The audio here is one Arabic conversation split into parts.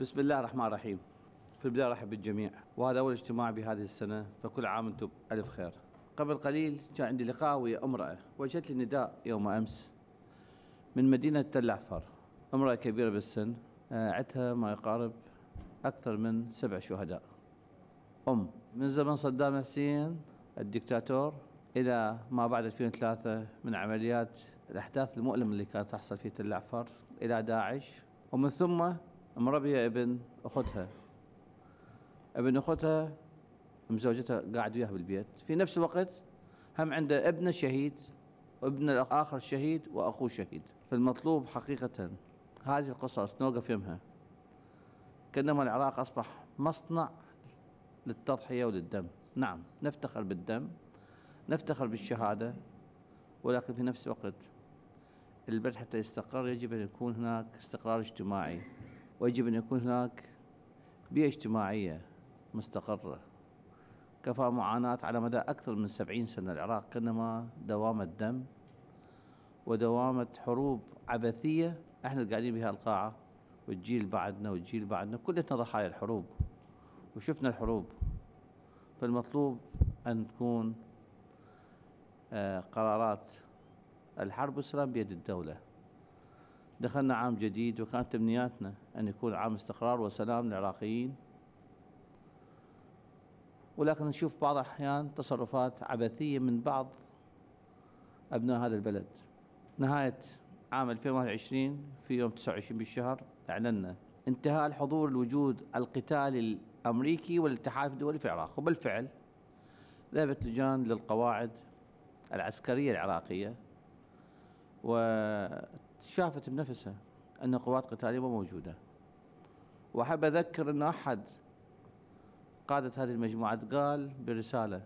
بسم الله الرحمن الرحيم في البداية أرحب بالجميع وهذا أول اجتماع بهذه السنة فكل عام أنتم ألف خير قبل قليل كان عندي لقاء ويا امرأة وجدت لي نداء يوم أمس من مدينة تل أحفر امرأة كبيرة بالسن آه، عتها ما يقارب أكثر من سبع شهداء أم من زمن صدام حسين الدكتاتور إلى ما بعد 2003 من عمليات الأحداث المؤلمة اللي كانت تحصل في تل أحفر إلى داعش ومن ثم مربية ابن أختها ابن أختها مزوجتها قاعد وياها بالبيت في نفس الوقت هم عنده ابنه شهيد وابن الآخر شهيد وأخوه شهيد فالمطلوب حقيقة هذه القصص نوقف يمها كأنما العراق أصبح مصنع للتضحية وللدم نعم نفتخر بالدم نفتخر بالشهادة ولكن في نفس الوقت البلد حتى يستقر يجب أن يكون هناك استقرار اجتماعي ويجب أن يكون هناك بيئة اجتماعية مستقرة كفى معاناة على مدى أكثر من سبعين سنة العراق كانما دوامة دم ودوامة حروب عبثية احنا قاعدين بها القاعة والجيل بعدنا والجيل بعدنا كلنا ضحايا الحروب وشفنا الحروب فالمطلوب أن تكون آه، قرارات الحرب والسلام بيد الدولة دخلنا عام جديد وكانت تمنياتنا أن يكون عام استقرار وسلام للعراقيين ولكن نشوف بعض الأحيان تصرفات عبثية من بعض أبناء هذا البلد نهاية عام 2021 في يوم 29 بالشهر أعلنا انتهاء الحضور الوجود القتالي الأمريكي والاتحاد الدولي في العراق وبالفعل ذهبت لجان للقواعد العسكرية العراقية و شافت بنفسها أن قوات قتالية موجودة وأحب أذكر أن أحد قادة هذه المجموعات قال برسالة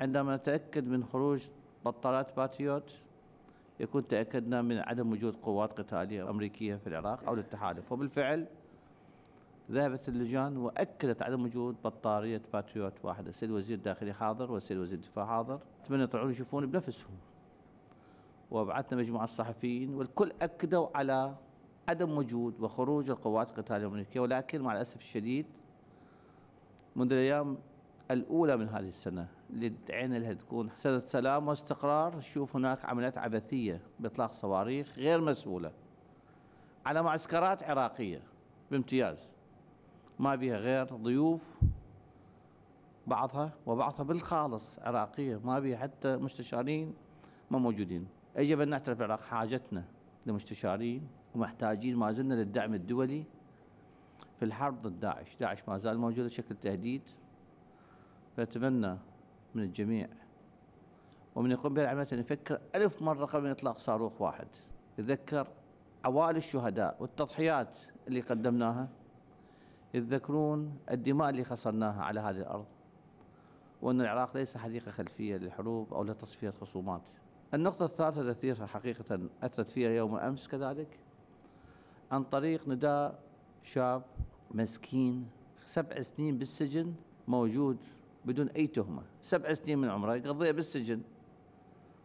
عندما نتأكد من خروج بطالات باتريوت يكون تأكدنا من عدم وجود قوات قتالية أمريكية في العراق أو للتحالف وبالفعل ذهبت اللجان وأكدت عدم وجود بطارية باتريوت واحدة السيد وزير الداخلية حاضر والسيد وزير الدفاع حاضر أتمنى يطلعون يشوفون بنفسهم وبعثنا مجموعة صحفيين والكل أكدوا على عدم وجود وخروج القوات القتالية الأمريكية ولكن مع الأسف الشديد منذ الأيام الأولى من هذه السنة اللي لها تكون سنة سلام واستقرار نشوف هناك عمليات عبثية بإطلاق صواريخ غير مسؤولة على معسكرات عراقية بامتياز ما بها غير ضيوف بعضها وبعضها بالخالص عراقية ما بها حتى مستشارين ما موجودين يجب أن نعترف العراق حاجتنا لمستشارين ومحتاجين ما زلنا للدعم الدولي في الحرب ضد داعش داعش ما زال موجود بشكل تهديد فأتمنى من الجميع ومن يقوم بالعملية أن يفكر ألف مرة قبل من إطلاق صاروخ واحد يتذكر عوائل الشهداء والتضحيات اللي قدمناها يتذكرون الدماء اللي خسرناها على هذه الأرض وأن العراق ليس حديقة خلفية للحروب أو لتصفية خصومات النقطة الثالثة التي حقيقة أثرت فيها يوم أمس كذلك عن طريق نداء شاب مسكين سبع سنين بالسجن موجود بدون أي تهمة سبع سنين من عمره يقضيها بالسجن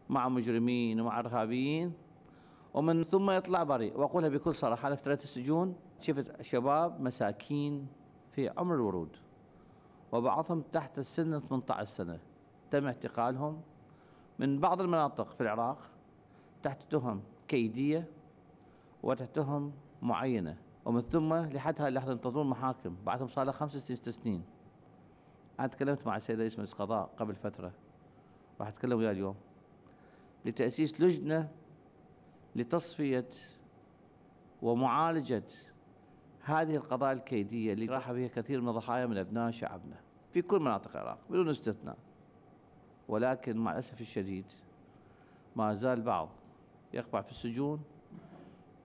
مع مجرمين ومع إرهابيين ومن ثم يطلع بريء وأقولها بكل صراحة أنا في السجون شفت شباب مساكين في عمر الورود وبعضهم تحت السن 18 سنة تم اعتقالهم من بعض المناطق في العراق تحت تهم كيدية وتحت تهم معينة ومن ثم لحد هاي اللحظة ينتظرون محاكم بعدهم صار لها خمس ست سنين أنا تكلمت مع السيد رئيس مجلس القضاء قبل فترة راح أتكلم وياه اليوم لتأسيس لجنة لتصفية ومعالجة هذه القضايا الكيدية اللي راح بها كثير من ضحايا من أبناء شعبنا في كل مناطق العراق بدون استثناء ولكن مع الأسف الشديد ما زال بعض يقبع في السجون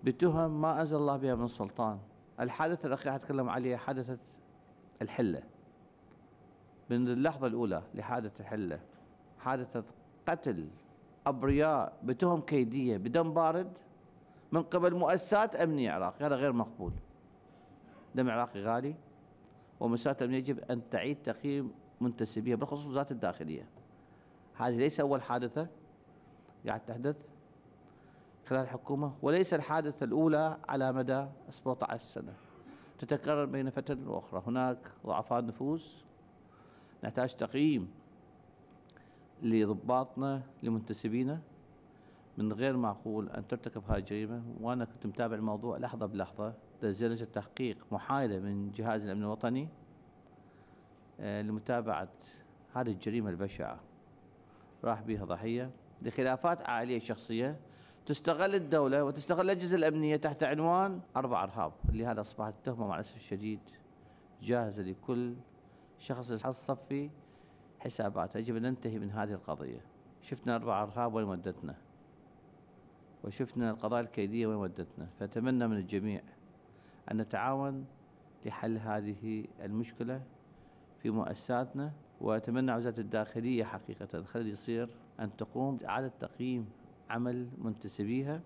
بتهم ما أنزل الله بها من سلطان الحادثة الأخيرة أتكلم عليها حادثة الحلة من اللحظة الأولى لحادثة الحلة حادثة قتل أبرياء بتهم كيدية بدم بارد من قبل مؤسسات أمنية عراقية هذا غير مقبول دم عراقي غالي ومؤسسات أمنية يجب أن تعيد تقييم منتسبيها بالخصوص وزارة الداخلية هذه ليس أول حادثة قاعد تحدث خلال الحكومة وليس الحادثة الأولى على مدى 17 سنة تتكرر بين فترة وأخرى هناك ضعفاء نفوس نحتاج تقييم لضباطنا لمنتسبينا من غير معقول أن ترتكب هذه الجريمة وأنا كنت متابع الموضوع لحظة بلحظة تنزلت تحقيق محايدة من جهاز الأمن الوطني آه، لمتابعة هذه الجريمة البشعة راح بها ضحية لخلافات عائلية شخصية تستغل الدولة وتستغل الأجهزة الأمنية تحت عنوان أربع أرهاب لهذا أصبحت التهمة مع الأسف الشديد جاهزة لكل شخص يتحصف في حساباته يجب أن ننتهي من هذه القضية شفنا أربع أرهاب وين ودتنا وشفنا القضايا الكيدية وين ودتنا فأتمنى من الجميع أن نتعاون لحل هذه المشكلة في مؤسساتنا وأتمنى وزارة الداخلية حقيقة خالد يصير أن تقوم بإعادة تقييم عمل منتسبيها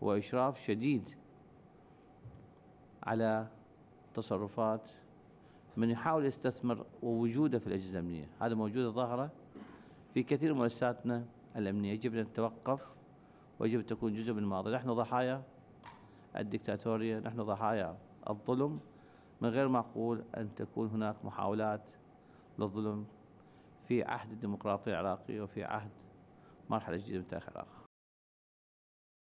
وإشراف شديد على تصرفات من يحاول يستثمر ووجوده في الأجهزة الأمنية هذا موجود ظاهرة في كثير من مؤسساتنا الأمنية يجب أن نتوقف ويجب أن تكون جزء من الماضي نحن ضحايا الدكتاتورية نحن ضحايا الظلم من غير معقول أن تكون هناك محاولات للظلم في عهد الديمقراطية العراقية وفي عهد مرحلة جديدة من تاريخ العراق